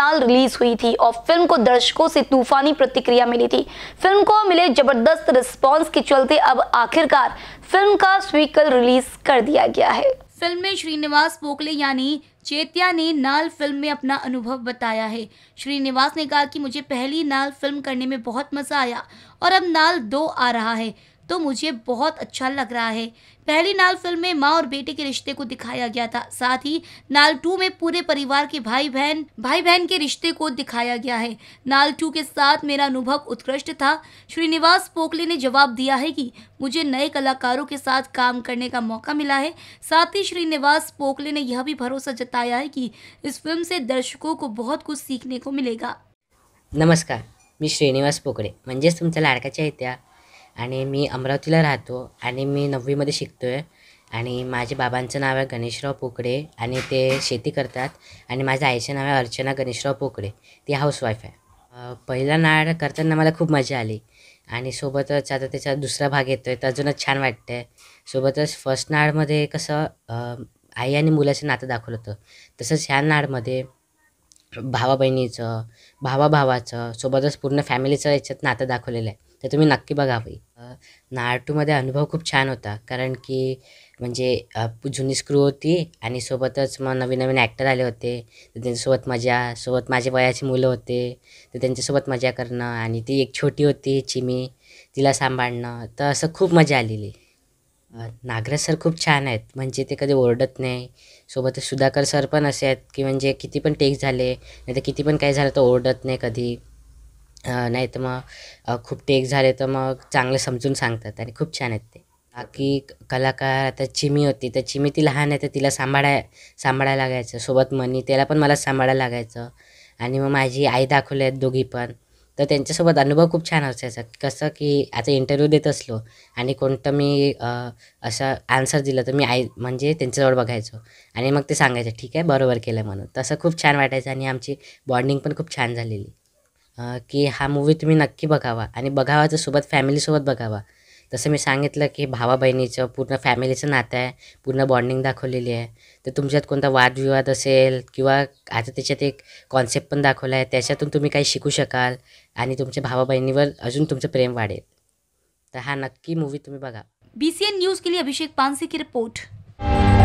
फिलहाल रिलीज हुई थी और फिल्म को दर्शकों से तूफानी प्रतिक्रिया मिली थी फिल्म को मिले जबरदस्त रिस्पॉन्स के चलते अब आखिरकार फिल्म का स्वीकल रिलीज कर दिया गया है फिल्म में श्रीनिवास पोकले यानी चेतिया ने नाल फिल्म में अपना अनुभव बताया है श्रीनिवास ने कहा कि मुझे पहली नाल फिल्म करने में बहुत मज़ा आया और अब नाल दो आ रहा है तो मुझे बहुत अच्छा लग रहा है पहली नाल फिल्म में माँ और बेटे के रिश्ते को दिखाया गया था साथ ही नाल टू में पूरे परिवार के भाई बहन भाई बहन के रिश्ते को दिखाया गया है नाल टू के साथ मेरा अनुभव उत्कृष्ट था श्रीनिवास पोकले ने जवाब दिया है कि मुझे नए कलाकारों के साथ काम करने का मौका मिला है साथ ही श्रीनिवास पोकले ने यह भी भरोसा जताया है कि इस फिल्म से दर्शकों को बहुत कुछ सीखने को मिलेगा नमस्कार मैं श्रीनिवास पोखले म्हणजेच तुमच्या लाडका चाहिए आणि मी अमरावतीला राहतो आणि मी नववीमध्ये शिकतो आहे आणि माझे बाबांचं नाव आहे गणेशराव पोकळे आणि ते शेती करतात आणि माझ्या आईचं नाव आहे अर्चना गणेशराव पोकळे ती हाऊसवाईफ आहे पहिला नाळ करताना मला खूप मजा आली आणि सोबतच आता त्याचा दुसरा भाग येतो आहे तर अजूनच छान वाटतं आहे सोबतच फर्स्ट नाळमध्ये कसं आई आणि मुलाचं नातं दाखवलं होतं तसंच ह्या नाळमध्ये भावा बहिणीचं भावा भावाचं सोबतच पूर्ण फॅमिलीचं याच्यात नातं दाखवलेलं आहे ते तुम्ही नक्की बघा हवी नार्टूमध्ये अनुभव खूप छान होता कारण की म्हणजे जुनी स्क्रू होती आणि सोबतच मग नवीन नवीन ॲक्टर आले होते तर त्यांच्यासोबत मजा सोबत माझे वयाची मुलं होते तर त्यांच्यासोबत मजा करणं आणि ती एक छोटी होती चिमी तिला सांभाळणं तर असं खूप मजा आलेली नागराज सर खूप छान आहेत म्हणजे ते कधी ओरडत नाही सोबत सुधाकर सर पण असे आहेत की म्हणजे किती पण टेक्स झाले नाही तर किती पण काही झालं तर ओरडत नाही कधी नाही तर मग खूप टेक झाले तर मग चांगलं समजून सांगतात आणि खूप छान आहेत ते बाकी कलाकार आता चिमी होती तर चिमी ती लहान आहे तर तिला सांभाळाय सांभाळायला लागायचं सोबत मनी त्याला पण मला सांभाळायला लागायचं आणि मग माझी आई दाखवली आहेत दोघी पण तर त्यांच्यासोबत अनुभव खूप छान असायचा कसं की आता इंटरव्ह्यू देत असलो आणि कोणतं मी असं आन्सर दिलं तर मी आई म्हणजे त्यांच्याजवळ बघायचो आणि मग ते सांगायचं ठीक आहे बरोबर केलं म्हणून तसं खूप छान वाटायचं आणि आमची बॉन्डिंग पण खूप छान झालेली की हा मूवी तुम्ही नक्की बघावा आणि बघावा तर सोबत फॅमिलीसोबत बघावा तसं मी सांगितलं की भावा बहिणीचं पूर्ण फॅमिलीचं नातं आहे पूर्ण बॉन्डिंग दाखवलेली आहे तर तुमच्यात कोणता वादविवाद असेल किंवा आता त्याच्यात एक कॉन्सेप्ट पण दाखवला आहे त्याच्यातून तुम्ही काही शिकू शकाल आणि तुमच्या भावा बहिणीवर अजून तुमचं प्रेम वाढेल तर हा नक्की मूवी तुम्ही बघा बी सी एन न्यूज केली अभिषेक पानसे की रिपोर्ट